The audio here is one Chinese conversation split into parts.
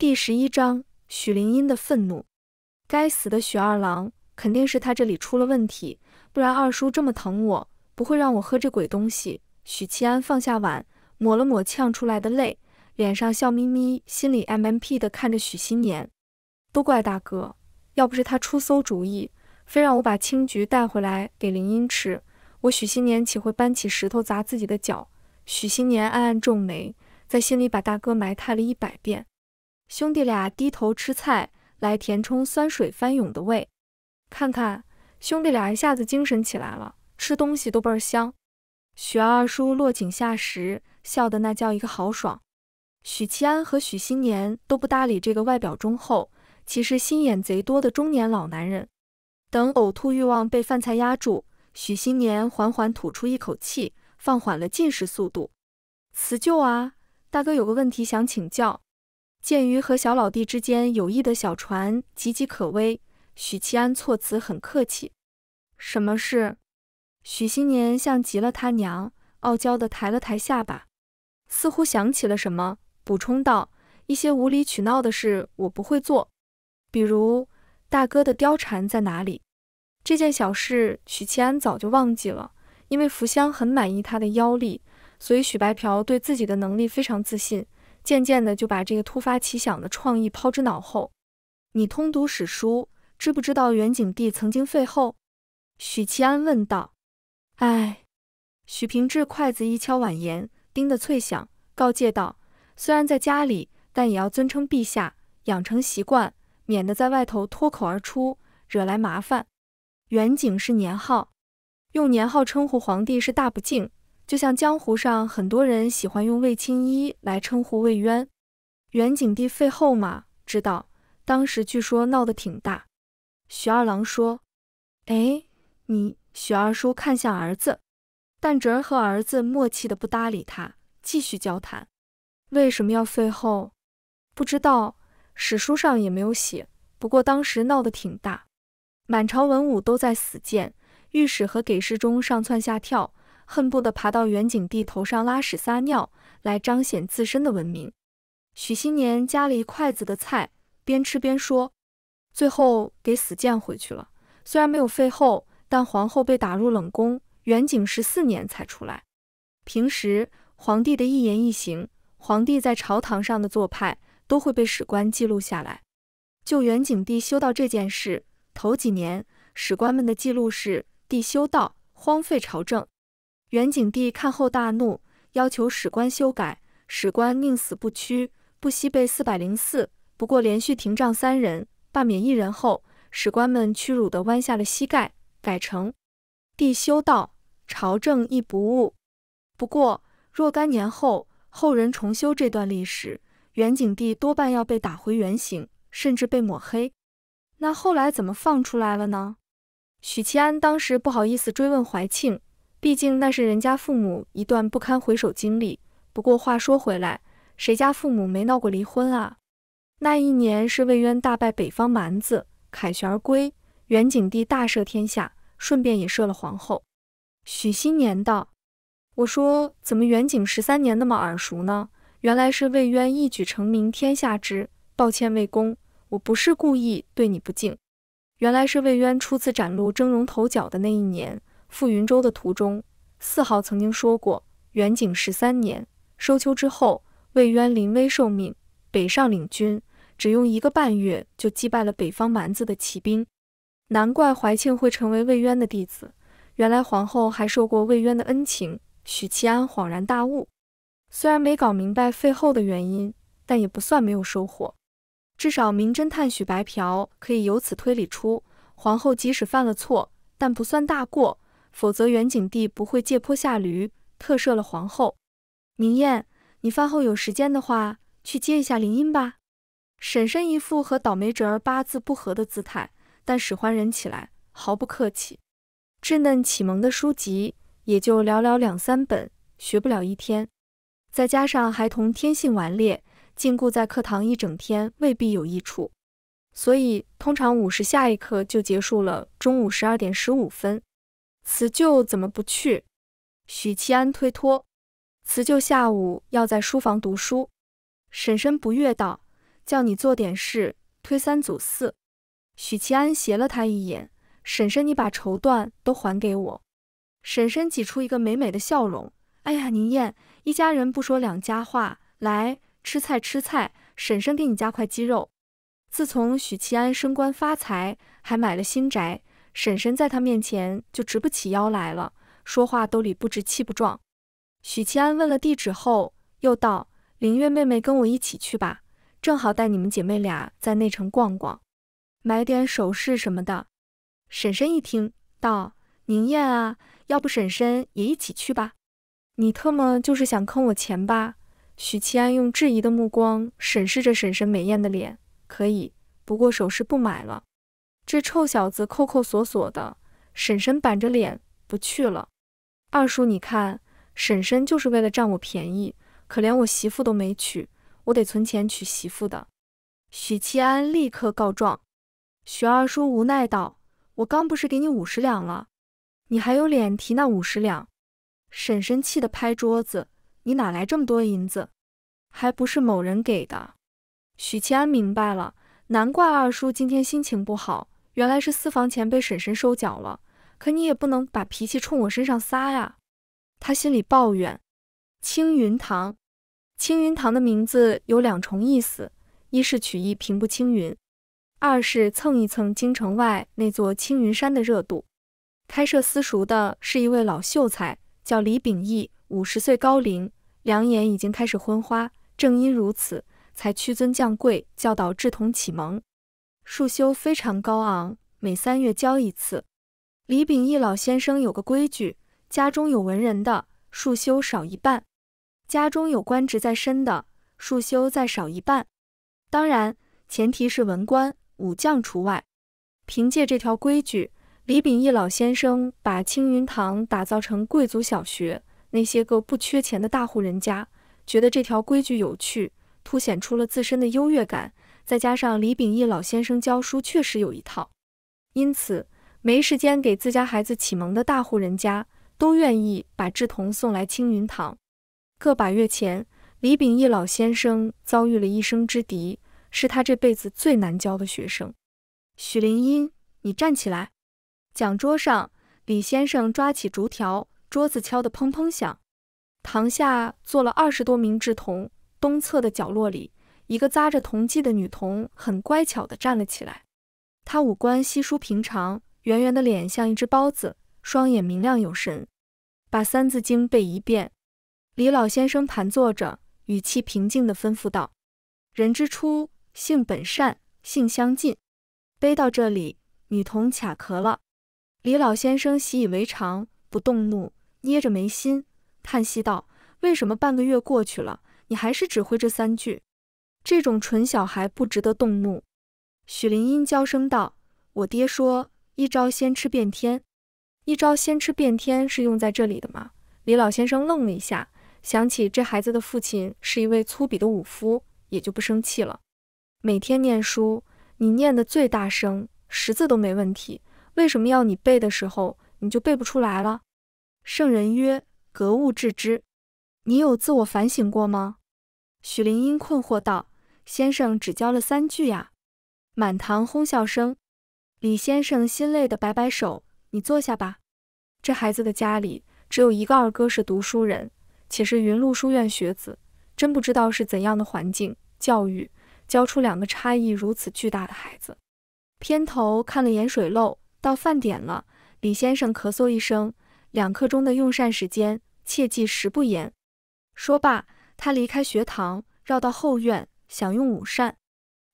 第十一章许灵音的愤怒。该死的许二郎，肯定是他这里出了问题，不然二叔这么疼我，不会让我喝这鬼东西。许七安放下碗，抹了抹呛出来的泪，脸上笑眯眯，心里 mmp 的看着许新年。都怪大哥，要不是他出馊主意，非让我把青桔带回来给灵音吃，我许新年岂会搬起石头砸自己的脚？许新年暗暗皱眉，在心里把大哥埋汰了一百遍。兄弟俩低头吃菜，来填充酸水翻涌的胃。看看，兄弟俩一下子精神起来了，吃东西都倍儿香。许二叔落井下石，笑得那叫一个豪爽。许七安和许新年都不搭理这个外表忠厚，其实心眼贼多的中年老男人。等呕吐欲望被饭菜压住，许新年缓缓吐出一口气，放缓了进食速度。辞旧啊，大哥有个问题想请教。鉴于和小老弟之间友谊的小船岌岌可危，许七安措辞很客气。什么事？许新年像极了他娘，傲娇地抬了抬下巴，似乎想起了什么，补充道：“一些无理取闹的事我不会做，比如大哥的貂蝉在哪里？”这件小事许七安早就忘记了，因为福香很满意他的妖力，所以许白嫖对自己的能力非常自信。渐渐的就把这个突发奇想的创意抛之脑后。你通读史书，知不知道元景帝曾经废后？许其安问道。哎，许平志筷子一敲碗沿，叮得脆响，告诫道：虽然在家里，但也要尊称陛下，养成习惯，免得在外头脱口而出，惹来麻烦。元景是年号，用年号称呼皇帝是大不敬。就像江湖上很多人喜欢用魏青衣来称呼魏渊，元景帝废后嘛，知道？当时据说闹得挺大。徐二郎说：“哎，你。”徐二叔看向儿子，但侄儿和儿子默契的不搭理他，继续交谈。为什么要废后？不知道，史书上也没有写。不过当时闹得挺大，满朝文武都在死谏，御史和给事中上窜下跳。恨不得爬到远景帝头上拉屎撒尿，来彰显自身的文明。许新年夹了一筷子的菜，边吃边说：“最后给死谏回去了。虽然没有废后，但皇后被打入冷宫，远景十四年才出来。平时皇帝的一言一行，皇帝在朝堂上的做派，都会被史官记录下来。就远景帝修道这件事，头几年史官们的记录是：帝修道，荒废朝政。”元景帝看后大怒，要求史官修改。史官宁死不屈，不惜被四百零四。不过连续停杖三人，罢免一人后，史官们屈辱地弯下了膝盖，改成“帝修道，朝政亦不误。不过若干年后，后人重修这段历史，元景帝多半要被打回原形，甚至被抹黑。那后来怎么放出来了呢？许其安当时不好意思追问怀庆。毕竟那是人家父母一段不堪回首经历。不过话说回来，谁家父母没闹过离婚啊？那一年是魏渊大败北方蛮子，凯旋而归。元景帝大赦天下，顺便也赦了皇后。许新年道：“我说怎么元景十三年那么耳熟呢？原来是魏渊一举成名天下之。抱歉魏公，我不是故意对你不敬。原来是魏渊初次展露峥嵘头角的那一年。”赴云州的途中，四号曾经说过，元景十三年收秋之后，魏渊临危受命，北上领军，只用一个半月就击败了北方蛮子的骑兵。难怪怀庆会成为魏渊的弟子。原来皇后还受过魏渊的恩情。许其安恍然大悟，虽然没搞明白废后的原因，但也不算没有收获。至少名侦探许白嫖可以由此推理出，皇后即使犯了错，但不算大过。否则，元景帝不会借坡下驴，特赦了皇后。明艳，你饭后有时间的话，去接一下林音吧。婶婶一副和倒霉侄儿八字不合的姿态，但使唤人起来毫不客气。稚嫩启蒙的书籍也就寥寥两三本，学不了一天。再加上孩童天性顽劣，禁锢在课堂一整天未必有益处。所以，通常午时下一课就结束了，中午十二点十五分。辞旧怎么不去？许七安推脱，辞旧下午要在书房读书。婶婶不悦道：“叫你做点事，推三阻四。”许七安斜了他一眼：“婶婶，你把绸缎都还给我。”婶婶挤出一个美美的笑容：“哎呀，宁燕，一家人不说两家话，来吃菜吃菜，婶婶给你加块鸡肉。”自从许七安升官发财，还买了新宅。婶婶在她面前就直不起腰来了，说话都理不直气不壮。许七安问了地址后，又道：“林月妹妹，跟我一起去吧，正好带你们姐妹俩在内城逛逛，买点首饰什么的。”婶婶一听，道：“宁燕啊，要不婶婶也一起去吧？你特么就是想坑我钱吧？”许七安用质疑的目光审视着婶婶美艳的脸，可以，不过首饰不买了。这臭小子抠抠索索的，婶婶板着脸不去了。二叔，你看，婶婶就是为了占我便宜，可连我媳妇都没娶，我得存钱娶媳妇的。许七安立刻告状。许二叔无奈道：“我刚不是给你五十两了，你还有脸提那五十两？”婶婶气得拍桌子：“你哪来这么多银子？还不是某人给的？”许七安明白了，难怪二叔今天心情不好。原来是私房钱被婶婶收缴了，可你也不能把脾气冲我身上撒呀。他心里抱怨。青云堂，青云堂的名字有两重意思，一是取意平步青云，二是蹭一蹭京城外那座青云山的热度。开设私塾的是一位老秀才，叫李秉义，五十岁高龄，两眼已经开始昏花，正因如此，才屈尊降贵教导智童启蒙。束修非常高昂，每三月交一次。李秉义老先生有个规矩：家中有文人的，束修少一半；家中有官职在身的，束修再少一半。当然，前提是文官、武将除外。凭借这条规矩，李秉义老先生把青云堂打造成贵族小学。那些个不缺钱的大户人家，觉得这条规矩有趣，凸显出了自身的优越感。再加上李秉义老先生教书确实有一套，因此没时间给自家孩子启蒙的大户人家都愿意把智童送来青云堂。个把月前，李秉义老先生遭遇了一生之敌，是他这辈子最难教的学生。许林音，你站起来！讲桌上，李先生抓起竹条，桌子敲得砰砰响。堂下坐了二十多名智童，东侧的角落里。一个扎着铜髻的女童很乖巧地站了起来，她五官稀疏平常，圆圆的脸像一只包子，双眼明亮有神。把《三字经》背一遍。李老先生盘坐着，语气平静地吩咐道：“人之初，性本善，性相近。”背到这里，女童卡壳了。李老先生习以为常，不动怒，捏着眉心叹息道：“为什么半个月过去了，你还是只会这三句？”这种蠢小孩不值得动怒，许灵英娇声道：“我爹说一招先吃遍天，一招先吃遍天是用在这里的吗？”李老先生愣了一下，想起这孩子的父亲是一位粗鄙的武夫，也就不生气了。每天念书，你念的最大声，识字都没问题，为什么要你背的时候你就背不出来了？圣人曰：“格物致知。”你有自我反省过吗？许灵英困惑道。先生只教了三句呀，满堂哄笑声。李先生心累的摆摆手：“你坐下吧。”这孩子的家里只有一个二哥是读书人，且是云麓书院学子，真不知道是怎样的环境教育，教出两个差异如此巨大的孩子。偏头看了眼水漏，到饭点了。李先生咳嗽一声，两刻钟的用膳时间，切记食不言。说罢，他离开学堂，绕到后院。享用午膳，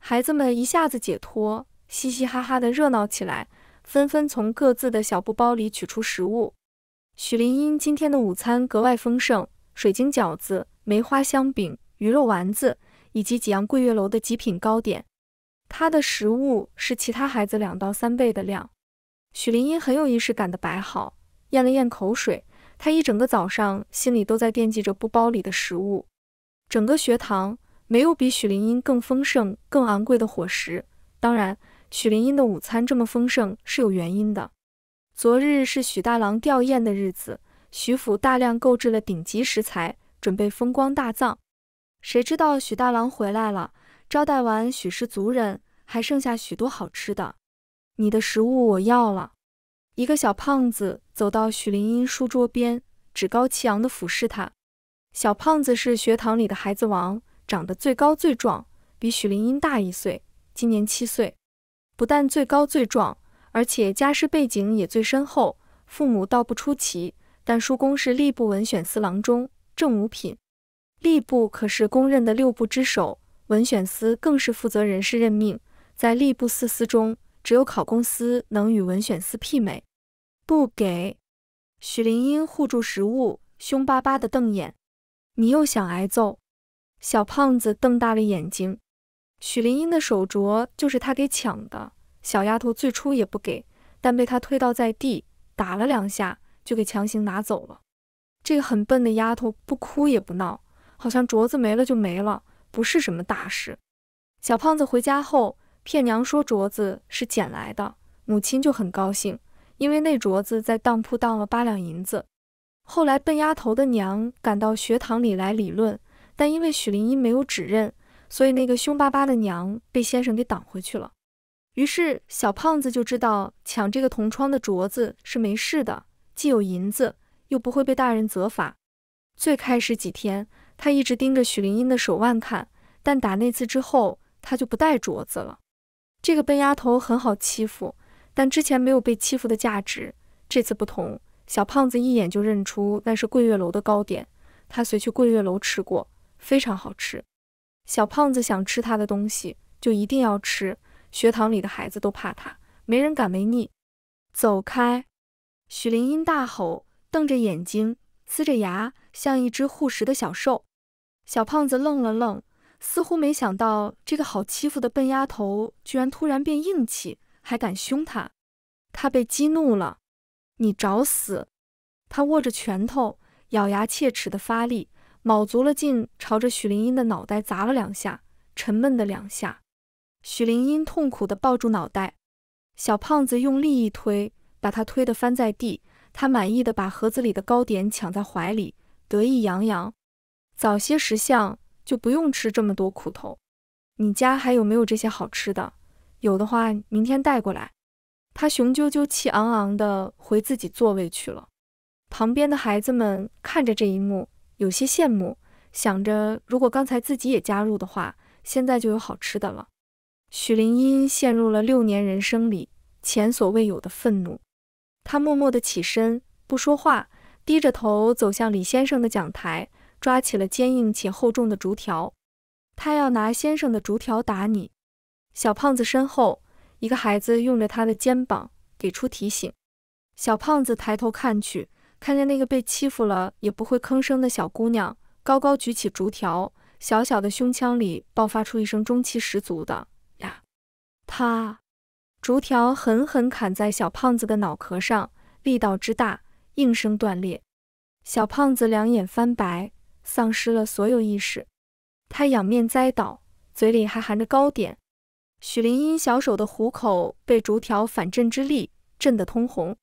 孩子们一下子解脱，嘻嘻哈哈的热闹起来，纷纷从各自的小布包里取出食物。许林英今天的午餐格外丰盛，水晶饺子、梅花香饼、鱼肉丸子，以及几样桂月楼的极品糕点。他的食物是其他孩子两到三倍的量。许林英很有仪式感的摆好，咽了咽口水。他一整个早上心里都在惦记着布包里的食物，整个学堂。没有比许林英更丰盛、更昂贵的伙食。当然，许林英的午餐这么丰盛是有原因的。昨日是许大郎吊唁的日子，许府大量购置了顶级食材，准备风光大葬。谁知道许大郎回来了，招待完许氏族人，还剩下许多好吃的。你的食物我要了。一个小胖子走到许林英书桌边，趾高气扬地俯视他。小胖子是学堂里的孩子王。长得最高最壮，比许灵英大一岁，今年七岁。不但最高最壮，而且家世背景也最深厚。父母倒不出奇，但叔公是吏部文选司郎中，正五品。吏部可是公认的六部之首，文选司更是负责人事任命，在吏部四司中，只有考公司能与文选司媲美。不给！许灵英护住食物，凶巴巴的瞪眼：“你又想挨揍？”小胖子瞪大了眼睛，许林英的手镯就是他给抢的。小丫头最初也不给，但被他推倒在地，打了两下，就给强行拿走了。这个很笨的丫头不哭也不闹，好像镯子没了就没了，不是什么大事。小胖子回家后骗娘说镯子是捡来的，母亲就很高兴，因为那镯子在当铺当了八两银子。后来笨丫头的娘赶到学堂里来理论。但因为许林婴没有指认，所以那个凶巴巴的娘被先生给挡回去了。于是小胖子就知道抢这个同窗的镯子是没事的，既有银子，又不会被大人责罚。最开始几天，他一直盯着许林英的手腕看，但打那次之后，他就不戴镯子了。这个笨丫头很好欺负，但之前没有被欺负的价值。这次不同，小胖子一眼就认出那是桂月楼的糕点，他随去桂月楼吃过。非常好吃，小胖子想吃他的东西就一定要吃。学堂里的孩子都怕他，没人敢违逆。走开！许灵英大吼，瞪着眼睛，呲着牙，像一只护食的小兽。小胖子愣了愣，似乎没想到这个好欺负的笨丫头居然突然变硬气，还敢凶他。他被激怒了，你找死！他握着拳头，咬牙切齿地发力。卯足了劲，朝着许灵音的脑袋砸了两下，沉闷的两下。许灵音痛苦地抱住脑袋，小胖子用力一推，把他推得翻在地。他满意的把盒子里的糕点抢在怀里，得意洋洋。早些识相，就不用吃这么多苦头。你家还有没有这些好吃的？有的话，明天带过来。他雄赳赳气昂昂地回自己座位去了。旁边的孩子们看着这一幕。有些羡慕，想着如果刚才自己也加入的话，现在就有好吃的了。许林音陷入了六年人生里前所未有的愤怒，她默默地起身，不说话，低着头走向李先生的讲台，抓起了坚硬且厚重的竹条。他要拿先生的竹条打你。小胖子身后，一个孩子用着他的肩膀给出提醒。小胖子抬头看去。看见那个被欺负了也不会吭声的小姑娘，高高举起竹条，小小的胸腔里爆发出一声中气十足的“呀”，他，竹条狠狠砍在小胖子的脑壳上，力道之大，应声断裂。小胖子两眼翻白，丧失了所有意识，他仰面栽倒，嘴里还含着糕点。许灵英小手的虎口被竹条反震之力震得通红。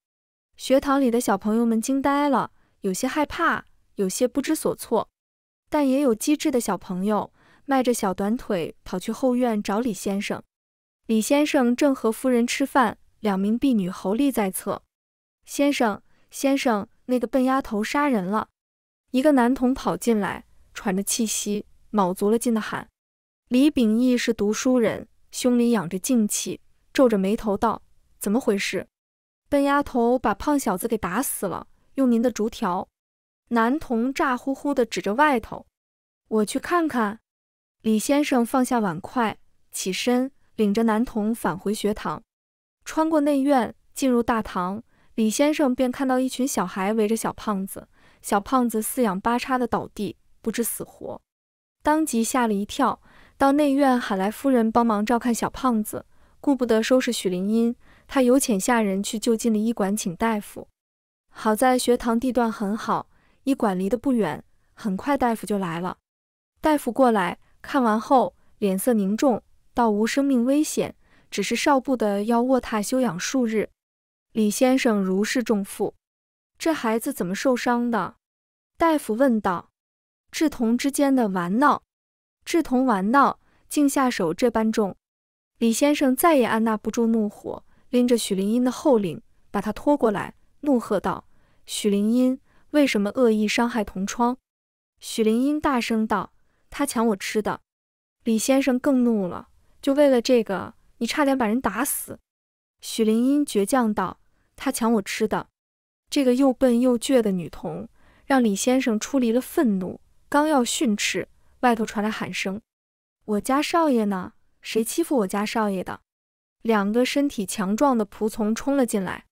学堂里的小朋友们惊呆了，有些害怕，有些不知所措，但也有机智的小朋友迈着小短腿跑去后院找李先生。李先生正和夫人吃饭，两名婢女侯立在侧。先生，先生，那个笨丫头杀人了！一个男童跑进来，喘着气息，卯足了劲的喊。李秉义是读书人，胸里养着静气，皱着眉头道：“怎么回事？”笨丫头把胖小子给打死了，用您的竹条。男童咋呼呼地指着外头，我去看看。李先生放下碗筷，起身领着男童返回学堂，穿过内院，进入大堂。李先生便看到一群小孩围着小胖子，小胖子四仰八叉地倒地，不知死活，当即吓了一跳，到内院喊来夫人帮忙照看小胖子，顾不得收拾许林音。他有遣下人去就近的医馆请大夫。好在学堂地段很好，医馆离得不远，很快大夫就来了。大夫过来看完后，脸色凝重，道：“无生命危险，只是少不得要卧榻休养数日。”李先生如释重负：“这孩子怎么受伤的？”大夫问道：“稚童之间的玩闹，稚童玩闹竟下手这般重。”李先生再也按捺不住怒火。拎着许灵音的后领，把她拖过来，怒喝道：“许灵音，为什么恶意伤害同窗？”许灵音大声道：“他抢我吃的。”李先生更怒了：“就为了这个，你差点把人打死！”许灵音倔强道：“他抢我吃的。”这个又笨又倔的女童，让李先生出离了愤怒，刚要训斥，外头传来喊声：“我家少爷呢？谁欺负我家少爷的？”两个身体强壮的仆从冲了进来。